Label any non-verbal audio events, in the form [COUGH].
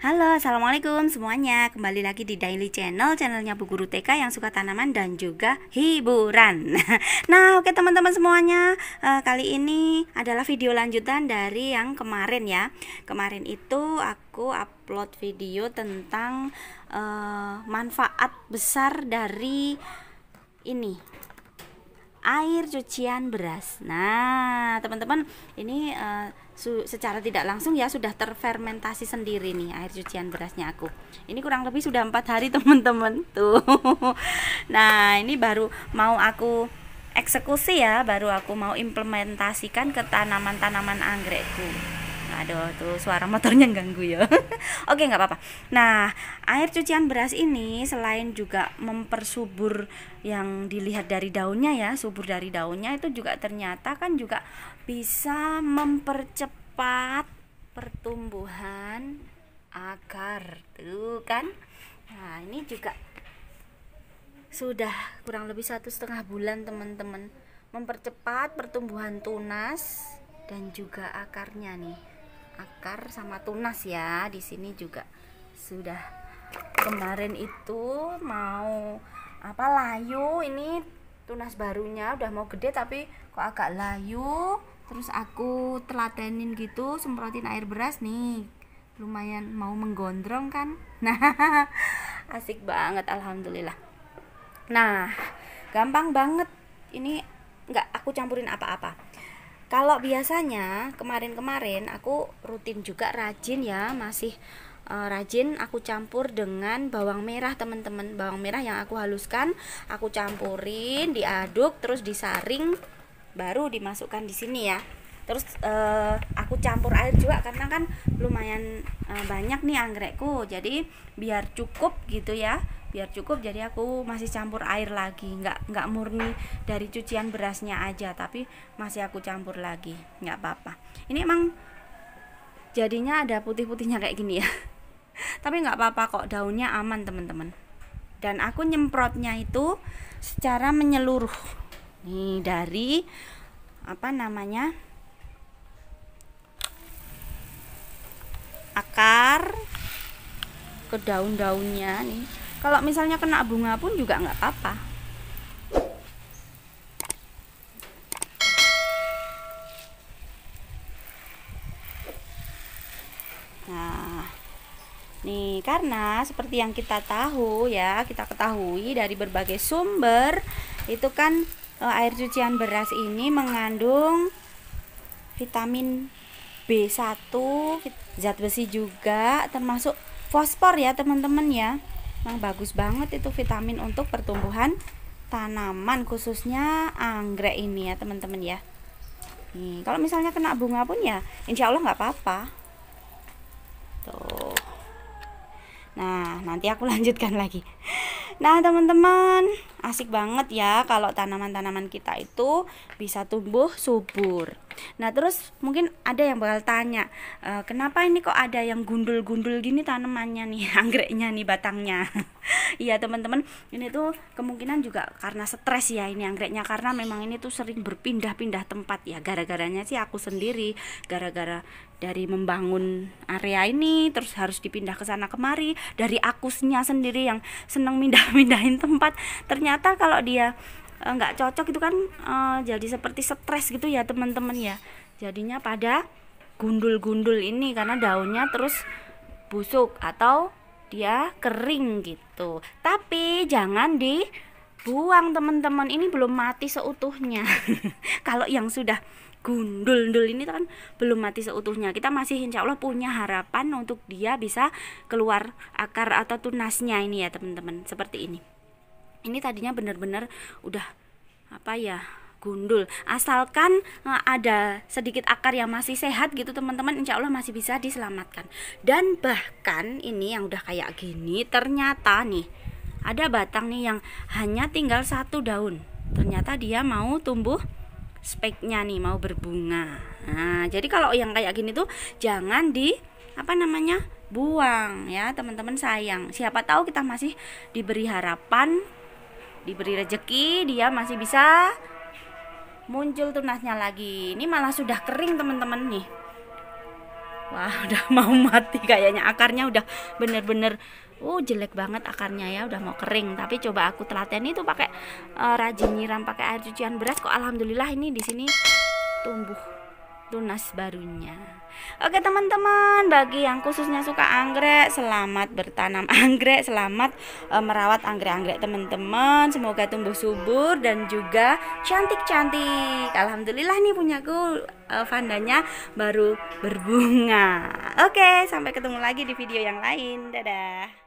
Halo, Assalamualaikum semuanya Kembali lagi di Daily Channel Channelnya Bu Guru TK yang suka tanaman dan juga hiburan [LAUGHS] Nah, oke teman-teman semuanya eh, Kali ini adalah video lanjutan dari yang kemarin ya Kemarin itu aku upload video tentang uh, Manfaat besar dari ini air cucian beras. Nah, teman-teman, ini uh, secara tidak langsung ya sudah terfermentasi sendiri nih air cucian berasnya aku. Ini kurang lebih sudah empat hari [LAUGHS] teman-teman tuh. nah, ini baru mau aku eksekusi ya, baru aku mau implementasikan ke tanaman-tanaman anggrekku aduh tuh suara motornya ganggu ya [LAUGHS] oke nggak apa-apa nah air cucian beras ini selain juga mempersubur yang dilihat dari daunnya ya subur dari daunnya itu juga ternyata kan juga bisa mempercepat pertumbuhan akar tuh kan nah ini juga sudah kurang lebih satu setengah bulan teman-teman mempercepat pertumbuhan tunas dan juga akarnya nih akar sama tunas ya di sini juga sudah kemarin itu mau apa layu ini tunas barunya udah mau gede tapi kok agak layu terus aku telatenin gitu semprotin air beras nih lumayan mau menggondrong kan [LAUGHS] nah asik banget alhamdulillah nah gampang banget ini nggak aku campurin apa-apa kalau biasanya kemarin-kemarin aku rutin juga rajin ya masih eh, rajin aku campur dengan bawang merah teman-teman bawang merah yang aku haluskan aku campurin diaduk terus disaring baru dimasukkan di sini ya terus uh, aku campur air juga karena kan lumayan uh, banyak nih anggrekku jadi biar cukup gitu ya biar cukup jadi aku masih campur air lagi nggak nggak murni dari cucian berasnya aja tapi masih aku campur lagi nggak apa-apa ini emang jadinya ada putih-putihnya kayak gini ya [LAUGHS] tapi nggak apa-apa kok daunnya aman teman-teman dan aku nyemprotnya itu secara menyeluruh nih dari apa namanya akar ke daun-daunnya nih kalau misalnya kena bunga pun juga nggak apa-apa nah nih karena seperti yang kita tahu ya kita ketahui dari berbagai sumber itu kan eh, air cucian beras ini mengandung vitamin B1 zat besi juga termasuk fosfor ya teman-teman ya Memang bagus banget itu vitamin untuk pertumbuhan tanaman khususnya anggrek ini ya teman-teman ya. Nih, kalau misalnya kena bunga pun ya insya Allah nggak apa-apa. Tuh. Nah, nanti aku [LAUGHS] lanjutkan lagi. Nah, teman-teman, Asik banget ya kalau tanaman-tanaman kita itu bisa tumbuh subur. Nah, terus mungkin ada yang bakal tanya, e, kenapa ini kok ada yang gundul-gundul gini tanamannya nih, [LAUGHS] anggreknya nih batangnya. [LAUGHS] Iya, teman-teman, ini tuh kemungkinan juga karena stres ya ini anggreknya karena memang ini tuh sering berpindah-pindah tempat ya. Gara-garanya sih aku sendiri, gara-gara dari membangun area ini terus harus dipindah ke sana kemari dari akusnya sendiri yang seneng mindah-mindahin tempat ternyata kalau dia e, nggak e, cocok itu kan e, jadi seperti stres gitu ya teman-teman ya jadinya pada gundul-gundul ini karena daunnya terus busuk atau dia kering gitu tapi jangan di buang teman-teman ini belum mati seutuhnya [LAUGHS] kalau yang sudah gundul-gundul ini kan belum mati seutuhnya kita masih insya Allah punya harapan untuk dia bisa keluar akar atau tunasnya ini ya teman-teman seperti ini ini tadinya benar-benar udah apa ya gundul asalkan eh, ada sedikit akar yang masih sehat gitu teman-teman insya Allah masih bisa diselamatkan dan bahkan ini yang udah kayak gini ternyata nih ada batang nih yang hanya tinggal satu daun ternyata dia mau tumbuh speknya nih mau berbunga nah jadi kalau yang kayak gini tuh jangan di apa namanya buang ya teman-teman sayang siapa tahu kita masih diberi harapan diberi rejeki dia masih bisa muncul tunasnya lagi ini malah sudah kering teman-teman nih wah [LAUGHS] udah mau mati kayaknya akarnya udah bener-bener uh jelek banget akarnya ya udah mau kering tapi coba aku telaten itu pakai uh, rajin nyiram pakai air cucian beras kok alhamdulillah ini di sini tumbuh tunas barunya Oke teman-teman bagi yang khususnya suka anggrek selamat bertanam anggrek selamat uh, merawat anggrek-anggrek teman-teman semoga tumbuh subur dan juga cantik-cantik Alhamdulillah nih punyaku uh, vandanya baru berbunga Oke sampai ketemu lagi di video yang lain dadah